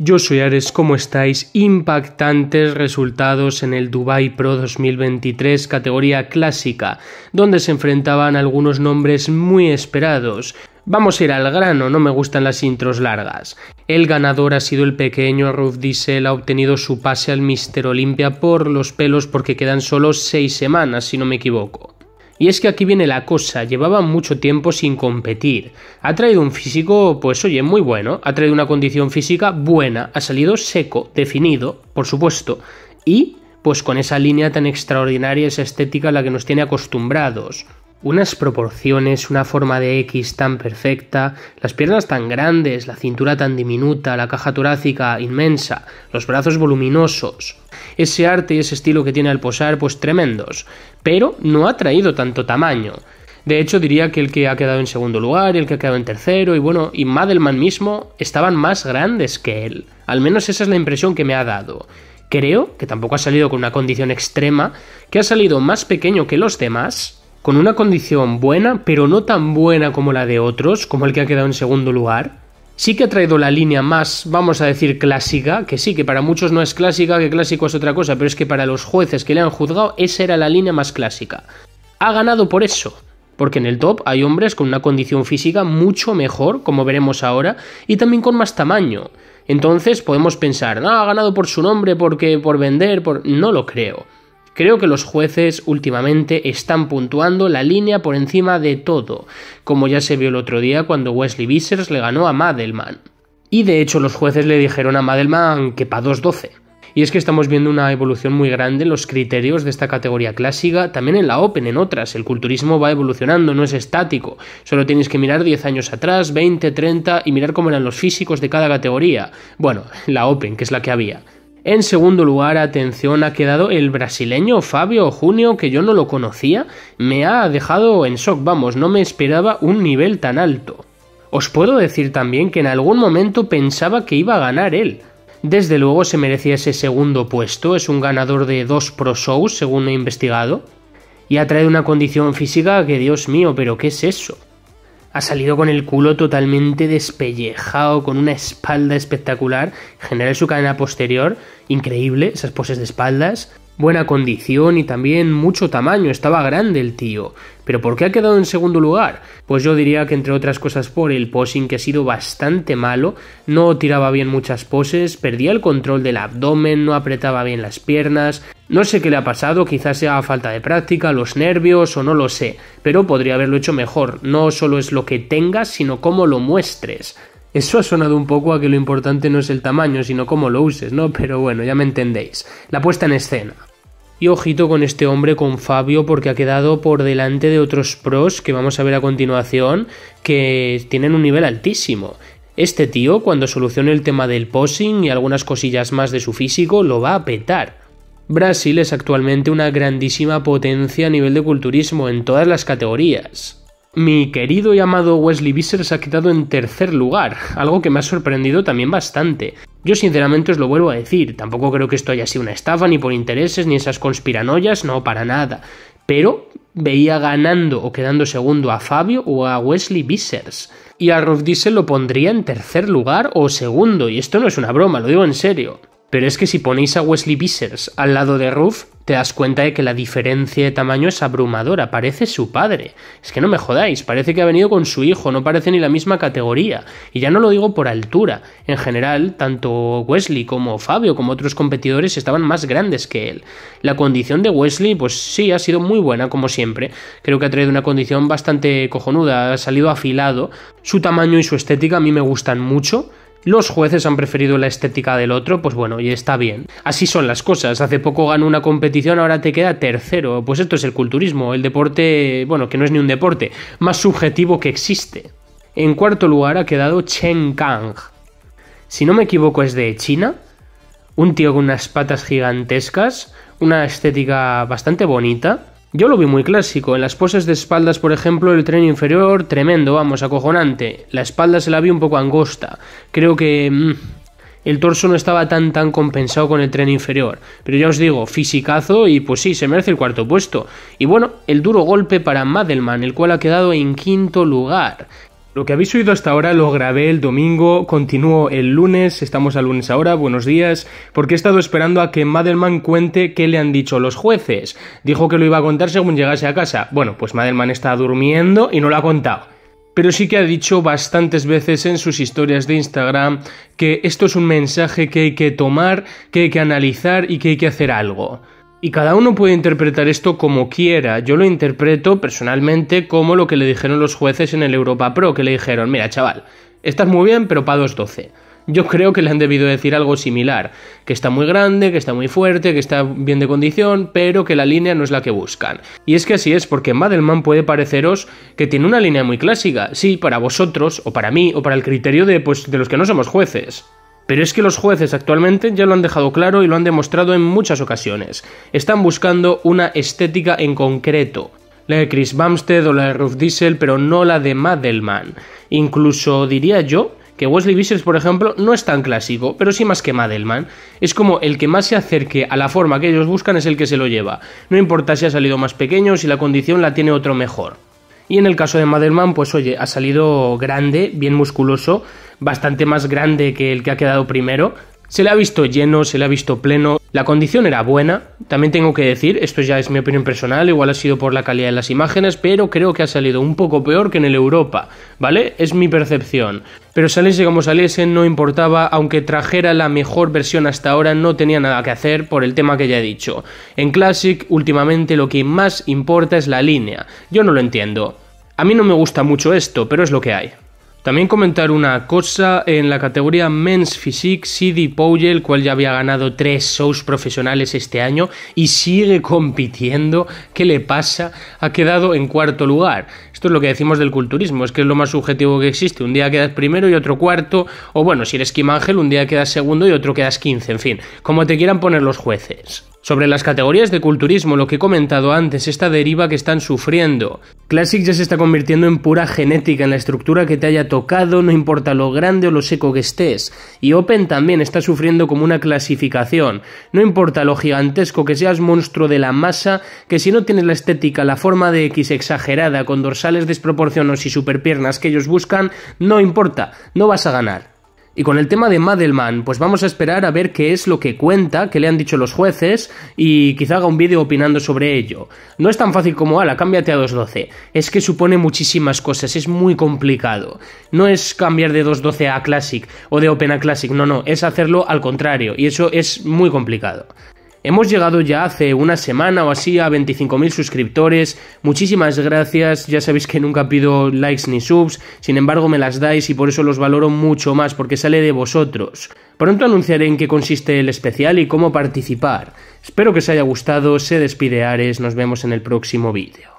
Yo soy Ares, ¿cómo estáis? Impactantes resultados en el Dubai Pro 2023 categoría clásica, donde se enfrentaban algunos nombres muy esperados. Vamos a ir al grano, no me gustan las intros largas. El ganador ha sido el pequeño Ruth Diesel, ha obtenido su pase al Mister Olympia por los pelos porque quedan solo seis semanas, si no me equivoco. Y es que aquí viene la cosa, llevaba mucho tiempo sin competir. Ha traído un físico, pues oye, muy bueno, ha traído una condición física buena, ha salido seco, definido, por supuesto, y pues con esa línea tan extraordinaria, esa estética a la que nos tiene acostumbrados unas proporciones, una forma de X tan perfecta, las piernas tan grandes, la cintura tan diminuta, la caja torácica inmensa, los brazos voluminosos. Ese arte y ese estilo que tiene al posar, pues tremendos, pero no ha traído tanto tamaño. De hecho, diría que el que ha quedado en segundo lugar y el que ha quedado en tercero, y bueno, y Madelman mismo estaban más grandes que él. Al menos esa es la impresión que me ha dado. Creo que tampoco ha salido con una condición extrema, que ha salido más pequeño que los demás, con una condición buena, pero no tan buena como la de otros, como el que ha quedado en segundo lugar. Sí que ha traído la línea más, vamos a decir, clásica, que sí, que para muchos no es clásica, que clásico es otra cosa, pero es que para los jueces que le han juzgado esa era la línea más clásica. Ha ganado por eso, porque en el top hay hombres con una condición física mucho mejor, como veremos ahora, y también con más tamaño. Entonces podemos pensar, no, ha ganado por su nombre, porque por vender, por... No lo creo. Creo que los jueces últimamente están puntuando la línea por encima de todo, como ya se vio el otro día cuando Wesley Vissers le ganó a Madelman. Y de hecho los jueces le dijeron a Madelman que para 2-12. Y es que estamos viendo una evolución muy grande en los criterios de esta categoría clásica, también en la Open, en otras. El culturismo va evolucionando, no es estático. Solo tienes que mirar 10 años atrás, 20, 30 y mirar cómo eran los físicos de cada categoría. Bueno, la Open, que es la que había. En segundo lugar, atención, ha quedado el brasileño Fabio Junio, que yo no lo conocía, me ha dejado en shock, vamos, no me esperaba un nivel tan alto. Os puedo decir también que en algún momento pensaba que iba a ganar él. Desde luego se merecía ese segundo puesto, es un ganador de dos Pro Shows, según he investigado, y ha traído una condición física que, Dios mío, pero ¿qué es eso? ha salido con el culo totalmente despellejado, con una espalda espectacular, en general su cadena posterior, increíble, esas poses de espaldas, buena condición y también mucho tamaño, estaba grande el tío. Pero ¿por qué ha quedado en segundo lugar? Pues yo diría que entre otras cosas por el posing que ha sido bastante malo, no tiraba bien muchas poses, perdía el control del abdomen, no apretaba bien las piernas, no sé qué le ha pasado, quizás sea falta de práctica, los nervios o no lo sé, pero podría haberlo hecho mejor, no solo es lo que tengas, sino cómo lo muestres. Eso ha sonado un poco a que lo importante no es el tamaño, sino cómo lo uses, ¿no? Pero bueno, ya me entendéis. La puesta en escena. Y ojito con este hombre, con Fabio, porque ha quedado por delante de otros pros que vamos a ver a continuación, que tienen un nivel altísimo. Este tío, cuando solucione el tema del posing y algunas cosillas más de su físico, lo va a petar. Brasil es actualmente una grandísima potencia a nivel de culturismo en todas las categorías. Mi querido y amado Wesley Bissers ha quedado en tercer lugar, algo que me ha sorprendido también bastante. Yo sinceramente os lo vuelvo a decir, tampoco creo que esto haya sido una estafa ni por intereses ni esas conspiranoias, no, para nada. Pero veía ganando o quedando segundo a Fabio o a Wesley Vissers. Y a Rolf Diesel lo pondría en tercer lugar o segundo, y esto no es una broma, lo digo en serio. Pero es que si ponéis a Wesley Bissers al lado de Ruff, te das cuenta de que la diferencia de tamaño es abrumadora. Parece su padre. Es que no me jodáis, parece que ha venido con su hijo, no parece ni la misma categoría. Y ya no lo digo por altura. En general, tanto Wesley como Fabio como otros competidores estaban más grandes que él. La condición de Wesley, pues sí, ha sido muy buena, como siempre. Creo que ha traído una condición bastante cojonuda, ha salido afilado. Su tamaño y su estética a mí me gustan mucho. Los jueces han preferido la estética del otro, pues bueno, y está bien. Así son las cosas. Hace poco ganó una competición, ahora te queda tercero. Pues esto es el culturismo, el deporte, bueno, que no es ni un deporte, más subjetivo que existe. En cuarto lugar ha quedado Chen Kang. Si no me equivoco es de China. Un tío con unas patas gigantescas, una estética bastante bonita yo lo vi muy clásico. En las poses de espaldas, por ejemplo, el tren inferior, tremendo, vamos, acojonante. La espalda se la vi un poco angosta. Creo que. Mm, el torso no estaba tan tan compensado con el tren inferior. Pero ya os digo, fisicazo y pues sí, se merece el cuarto puesto. Y bueno, el duro golpe para Madelman, el cual ha quedado en quinto lugar. Lo que habéis oído hasta ahora lo grabé el domingo, continúo el lunes, estamos a lunes ahora, buenos días, porque he estado esperando a que Madelman cuente qué le han dicho los jueces. Dijo que lo iba a contar según llegase a casa. Bueno, pues Madelman está durmiendo y no lo ha contado pero sí que ha dicho bastantes veces en sus historias de Instagram que esto es un mensaje que hay que tomar, que hay que analizar y que hay que hacer algo. Y cada uno puede interpretar esto como quiera. Yo lo interpreto personalmente como lo que le dijeron los jueces en el Europa Pro, que le dijeron, mira chaval, estás muy bien, pero para 2.12. Yo creo que le han debido decir algo similar, que está muy grande, que está muy fuerte, que está bien de condición, pero que la línea no es la que buscan. Y es que así es, porque Madelman puede pareceros que tiene una línea muy clásica, sí, para vosotros, o para mí, o para el criterio pues, de los que no somos jueces. Pero es que los jueces actualmente ya lo han dejado claro y lo han demostrado en muchas ocasiones. Están buscando una estética en concreto. La de Chris Bumstead o la de Ruth Diesel, pero no la de Madelman. Incluso diría yo que Wesley Vicious, por ejemplo, no es tan clásico, pero sí más que Madelman. Es como el que más se acerque a la forma que ellos buscan es el que se lo lleva. No importa si ha salido más pequeño o si la condición la tiene otro mejor. Y en el caso de Madelman, pues oye, ha salido grande, bien musculoso, bastante más grande que el que ha quedado primero. Se le ha visto lleno, se le ha visto pleno, la condición era buena, también tengo que decir, esto ya es mi opinión personal, igual ha sido por la calidad de las imágenes, pero creo que ha salido un poco peor que en el Europa, ¿vale? Es mi percepción. Pero saliese como saliese no importaba, aunque trajera la mejor versión hasta ahora no tenía nada que hacer por el tema que ya he dicho. En Classic últimamente lo que más importa es la línea, yo no lo entiendo. A mí no me gusta mucho esto, pero es lo que hay. También comentar una cosa, en la categoría Men's Physique, Sidi Pouye, el cual ya había ganado tres shows profesionales este año y sigue compitiendo, ¿qué le pasa? Ha quedado en cuarto lugar. Esto es lo que decimos del culturismo, es que es lo más subjetivo que existe. Un día quedas primero y otro cuarto, o bueno, si eres Kim Ángel, un día quedas segundo y otro quedas quince, en fin, como te quieran poner los jueces. Sobre las categorías de culturismo, lo que he comentado antes, esta deriva que están sufriendo. Classic ya se está convirtiendo en pura genética, en la estructura que te haya tocado, no importa lo grande o lo seco que estés. Y Open también está sufriendo como una clasificación. No importa lo gigantesco que seas monstruo de la masa, que si no tienes la estética, la forma de X exagerada, con dorsales desproporcionados y superpiernas que ellos buscan, no importa, no vas a ganar. Y con el tema de Madelman, pues vamos a esperar a ver qué es lo que cuenta, qué le han dicho los jueces y quizá haga un vídeo opinando sobre ello. No es tan fácil como, ala, cámbiate a 2.12. Es que supone muchísimas cosas, es muy complicado. No es cambiar de 2.12 a Classic o de Open a Classic, no, no, es hacerlo al contrario y eso es muy complicado. Hemos llegado ya hace una semana o así a 25.000 suscriptores. Muchísimas gracias. Ya sabéis que nunca pido likes ni subs. Sin embargo, me las dais y por eso los valoro mucho más porque sale de vosotros. Pronto anunciaré en qué consiste el especial y cómo participar. Espero que os haya gustado. Se despide Ares. Nos vemos en el próximo vídeo.